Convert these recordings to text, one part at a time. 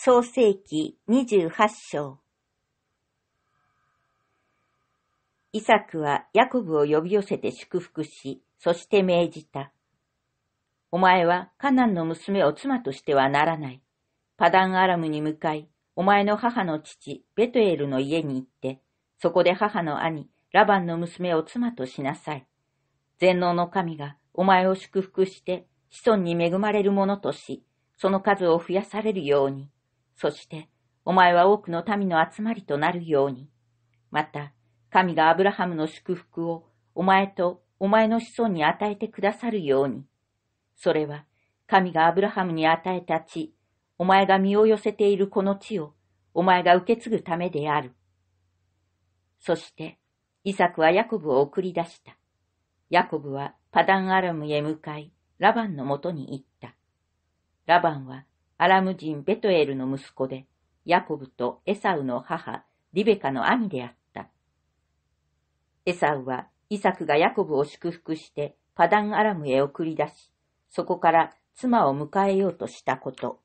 創世紀28章。イサクはヤコブを呼び寄せて祝福し、そして命じた。お前はカナンの娘を妻としてはならない。パダンアラムに向かい、お前の母の父、ベトエルの家に行って、そこで母の兄、ラバンの娘を妻としなさい。全能の神がお前を祝福して、子孫に恵まれるものとし、その数を増やされるように。そして、お前は多くの民の集まりとなるように。また、神がアブラハムの祝福をお前とお前の子孫に与えてくださるように。それは、神がアブラハムに与えた地、お前が身を寄せているこの地を、お前が受け継ぐためである。そして、イサクはヤコブを送り出した。ヤコブはパダンアラムへ向かい、ラバンのもとに行った。ラバンはアラム人ベトエルの息子で、ヤコブとエサウの母、リベカの兄であった。エサウは、イサクがヤコブを祝福してパダンアラムへ送り出し、そこから妻を迎えようとしたこと。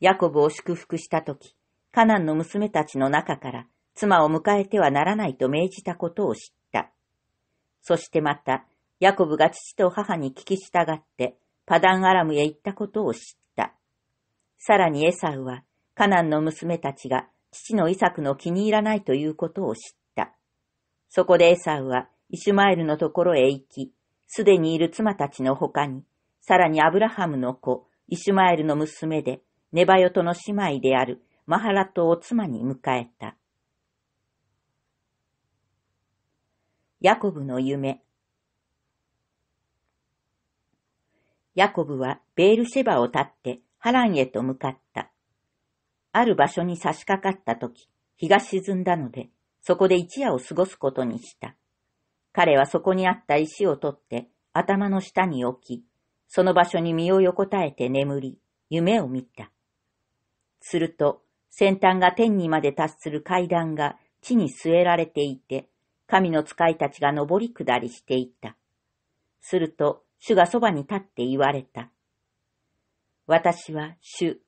ヤコブを祝福したとき、カナンの娘たちの中から妻を迎えてはならないと命じたことを知った。そしてまた、ヤコブが父と母に聞き従って、パダンアラムへ行ったことを知った。さらにエサウは、カナンの娘たちが父のイサクの気に入らないということを知った。そこでエサウは、イシュマエルのところへ行き、すでにいる妻たちの他に、さらにアブラハムの子、イシュマエルの娘で、ネバヨトの姉妹であるマハラトを妻に迎えた。ヤコブの夢。ヤコブはベールシェバを立って波乱へと向かった。ある場所に差し掛かった時、日が沈んだので、そこで一夜を過ごすことにした。彼はそこにあった石を取って頭の下に置き、その場所に身を横たえて眠り、夢を見た。すると、先端が天にまで達する階段が地に据えられていて、神の使いたちが上り下りしていた。すると、主がそばに立って言われた。私は主、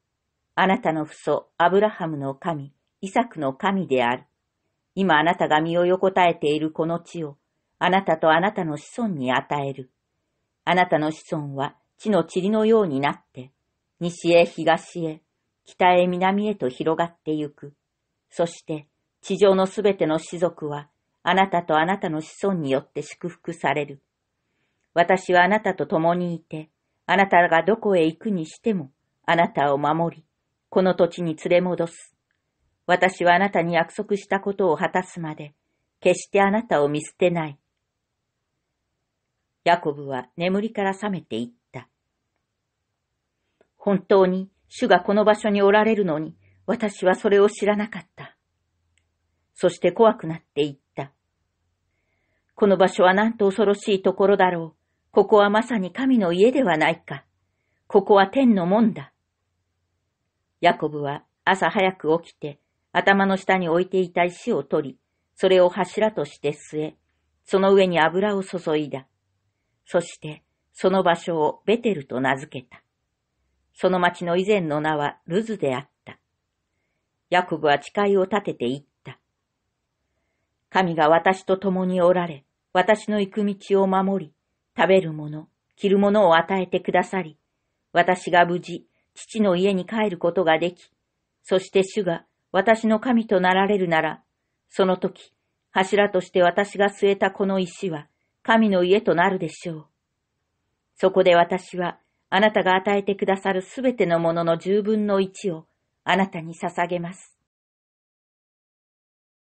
あなたの父祖、アブラハムの神、イサクの神である。今あなたが身を横たえているこの地を、あなたとあなたの子孫に与える。あなたの子孫は地の塵のようになって、西へ東へ、北へ南へと広がってゆく。そして、地上のすべての士族は、あなたとあなたの子孫によって祝福される。私はあなたと共にいて、あなたがどこへ行くにしても、あなたを守り、この土地に連れ戻す。私はあなたに約束したことを果たすまで、決してあなたを見捨てない。ヤコブは眠りから覚めていった。本当に主がこの場所におられるのに、私はそれを知らなかった。そして怖くなっていった。この場所はなんと恐ろしいところだろう。ここはまさに神の家ではないか。ここは天の門だ。ヤコブは朝早く起きて、頭の下に置いていた石を取り、それを柱として据え、その上に油を注いだ。そして、その場所をベテルと名付けた。その町の以前の名はルズであった。ヤコブは誓いを立てて言った。神が私と共におられ、私の行く道を守り、食べるもの、着るものを与えてくださり、私が無事、父の家に帰ることができ、そして主が私の神となられるなら、その時、柱として私が据えたこの石は、神の家となるでしょう。そこで私は、あなたが与えてくださるすべてのものの十分の一を、あなたに捧げます。